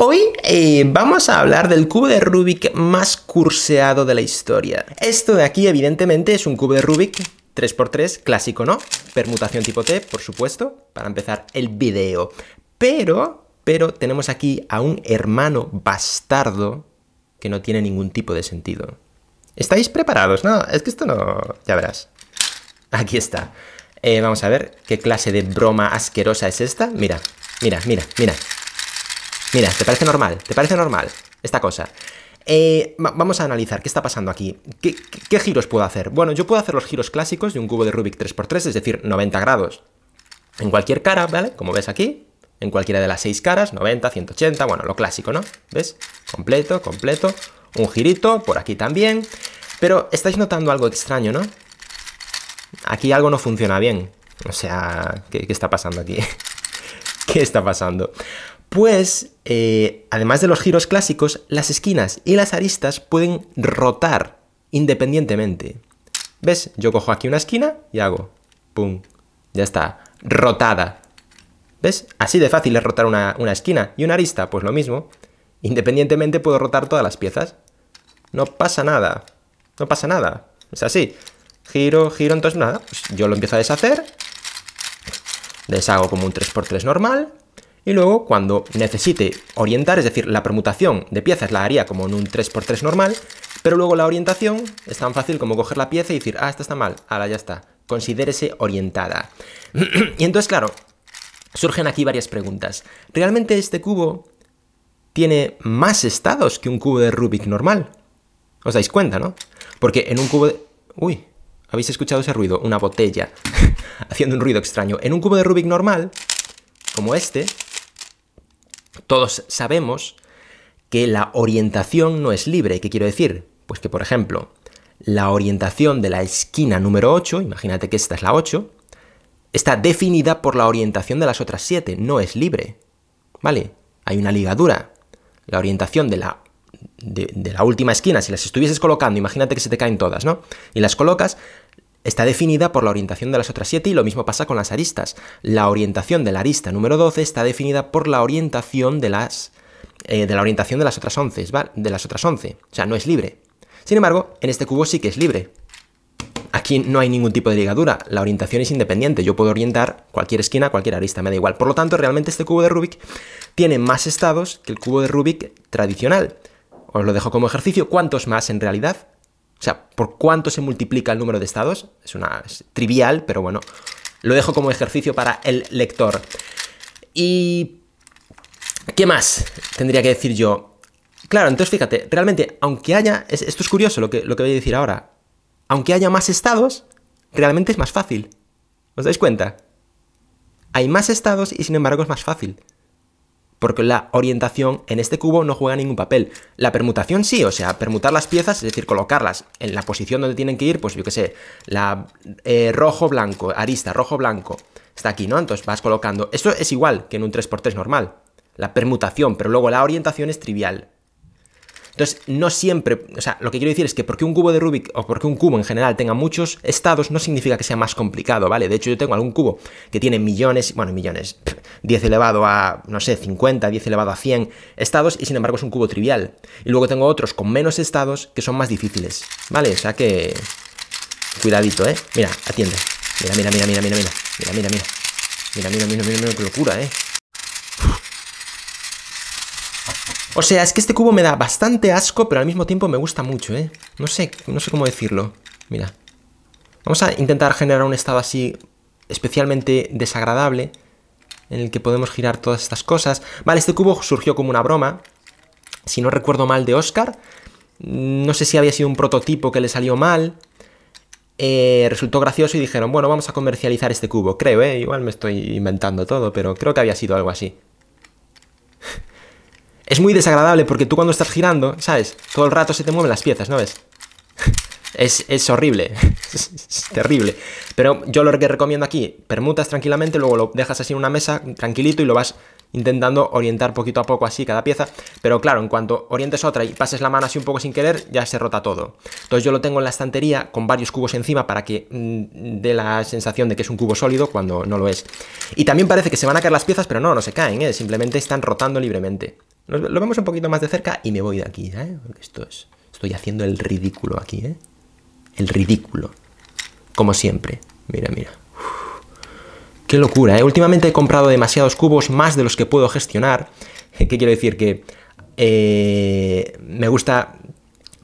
Hoy eh, vamos a hablar del cubo de Rubik más curseado de la historia. Esto de aquí, evidentemente, es un cubo de Rubik 3x3, clásico, ¿no? Permutación tipo T, por supuesto, para empezar el video. Pero, pero tenemos aquí a un hermano bastardo que no tiene ningún tipo de sentido. ¿Estáis preparados? No, es que esto no... ya verás. Aquí está. Eh, vamos a ver qué clase de broma asquerosa es esta. Mira, mira, mira, mira. Mira, ¿te parece normal? ¿Te parece normal esta cosa? Eh, vamos a analizar qué está pasando aquí. ¿Qué, giros puedo hacer? Bueno, yo puedo hacer los giros clásicos de un cubo de Rubik 3x3, es decir, 90 grados. En cualquier cara, ¿vale? Como ves aquí, en cualquiera de las seis caras, 90, 180, bueno, lo clásico, ¿no? ¿Ves? Completo, completo. Un girito, por aquí también. Pero estáis notando algo extraño, ¿no? Aquí algo no funciona bien. O sea, ¿qué, qué está pasando aquí? ¿Qué está pasando? Pues, eh, además de los giros clásicos, las esquinas y las aristas pueden rotar independientemente. ¿Ves? Yo cojo aquí una esquina y hago. ¡Pum! Ya está. Rotada. ¿Ves? Así de fácil es rotar una, esquina. Y una arista, pues lo mismo. Independientemente puedo rotar todas las piezas. No pasa nada. No pasa nada. Es así. Giro, giro, entonces nada. Pues yo lo empiezo a deshacer. Deshago como un 3x3 normal y luego cuando necesite orientar, es decir, la permutación de piezas la haría como en un 3x3 normal, pero luego la orientación es tan fácil como coger la pieza y decir, ah, esta está mal, ahora ya está, considérese orientada. y entonces, claro, surgen aquí varias preguntas. ¿Realmente este cubo tiene más estados que un cubo de Rubik normal? ¿Os dais cuenta, no? Porque en un cubo de... Uy, ¿habéis escuchado ese ruido? Una botella haciendo un ruido extraño. En un cubo de Rubik normal, como este, todos sabemos que la orientación no es libre. ¿Qué quiero decir? Pues que, por ejemplo, la orientación de la esquina número 8, imagínate que esta es la 8, está definida por la orientación de las otras 7, no es libre. ¿Vale? Hay una ligadura. La orientación de la, de, de la última esquina, si las estuvieses colocando, imagínate que se te caen todas, ¿no? Y las colocas, Está definida por la orientación de las otras 7 y lo mismo pasa con las aristas. La orientación de la arista número 12 está definida por la orientación de las eh, de la orientación de las otras once, De las otras 11, o sea, no es libre. Sin embargo, en este cubo sí que es libre. Aquí no hay ningún tipo de ligadura, la orientación es independiente, yo puedo orientar cualquier esquina, cualquier arista, me da igual. Por lo tanto, realmente este cubo de Rubik tiene más estados que el cubo de Rubik tradicional. Os lo dejo como ejercicio, ¿cuántos más en realidad? O sea, ¿por cuánto se multiplica el número de estados? Es una trivial, pero bueno, lo dejo como ejercicio para el lector. ¿Y qué más tendría que decir yo? Claro, entonces fíjate, realmente, aunque haya, esto es curioso lo lo que voy a decir ahora, aunque haya más estados, realmente es más fácil. ¿Os dais cuenta? Hay más estados y sin embargo es más fácil porque la orientación en este cubo no juega ningún papel. La permutación sí, o sea, permutar las piezas, es decir, colocarlas en la posición donde tienen que ir, pues yo qué sé, la eh, rojo-blanco, arista, rojo-blanco, está aquí, ¿no? Entonces vas colocando. Esto es igual que en un 3x3 normal, la permutación, pero luego la orientación es trivial. Entonces, no siempre, o sea, lo que quiero decir es que porque un cubo de Rubik o porque un cubo en general tenga muchos estados no significa que sea más complicado, ¿vale? De hecho, yo tengo algún cubo que tiene millones, bueno, millones, 10 elevado a, no sé, 50, 10 elevado a 100 estados y sin embargo es un cubo trivial. Y luego tengo otros con menos estados que son más difíciles, ¿vale? O sea que... Cuidadito, ¿eh? Mira, atiende. Mira, mira, mira, mira, mira, mira. Mira, mira, mira. Mira, mira, mira, mira, mira, qué locura, ¿eh? O sea, es que este cubo me da bastante asco, pero al mismo tiempo me gusta mucho, ¿eh? No sé, no sé cómo decirlo. Mira. Vamos a intentar generar un estado así especialmente desagradable en el que podemos girar todas estas cosas. Vale, este cubo surgió como una broma, si no recuerdo mal, de Oscar. No sé si había sido un prototipo que le salió mal. Eh, resultó gracioso y dijeron, bueno, vamos a comercializar este cubo. Creo, ¿eh? Igual me estoy inventando todo, pero creo que había sido algo así muy desagradable porque tú cuando estás girando, ¿sabes? Todo el rato se te mueven las piezas, ¿no ves? Es, es, horrible, es terrible. Pero yo lo que recomiendo aquí, permutas tranquilamente, luego lo dejas así en una mesa, tranquilito, y lo vas intentando orientar poquito a poco así cada pieza. Pero claro, en cuanto orientes otra y pases la mano así un poco sin querer, ya se rota todo. Entonces yo lo tengo en la estantería con varios cubos encima para que mm, dé la sensación de que es un cubo sólido cuando no lo es. Y también parece que se van a caer las piezas, pero no, no se caen, ¿eh? simplemente están rotando libremente. Lo vemos un poquito más de cerca y me voy de aquí, ¿eh? esto es... Estoy haciendo el ridículo aquí, ¿eh? El ridículo. Como siempre. Mira, mira. Qué locura, ¿eh? Últimamente he comprado demasiados cubos, más de los que puedo gestionar. ¿Qué quiero decir? Que eh, me gusta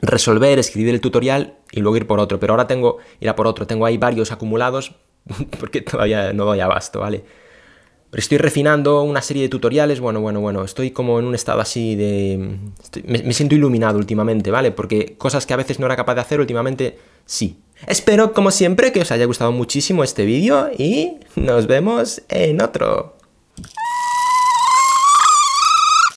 resolver, escribir el tutorial y luego ir por otro. Pero ahora tengo, ir a por otro. Tengo ahí varios acumulados porque todavía no doy abasto, ¿vale? estoy refinando una serie de tutoriales, bueno, bueno, bueno, estoy como en un estado así de... me, siento iluminado últimamente, ¿vale? Porque cosas que a veces no era capaz de hacer últimamente, sí. Espero, como siempre, que os haya gustado muchísimo este vídeo y nos vemos en otro.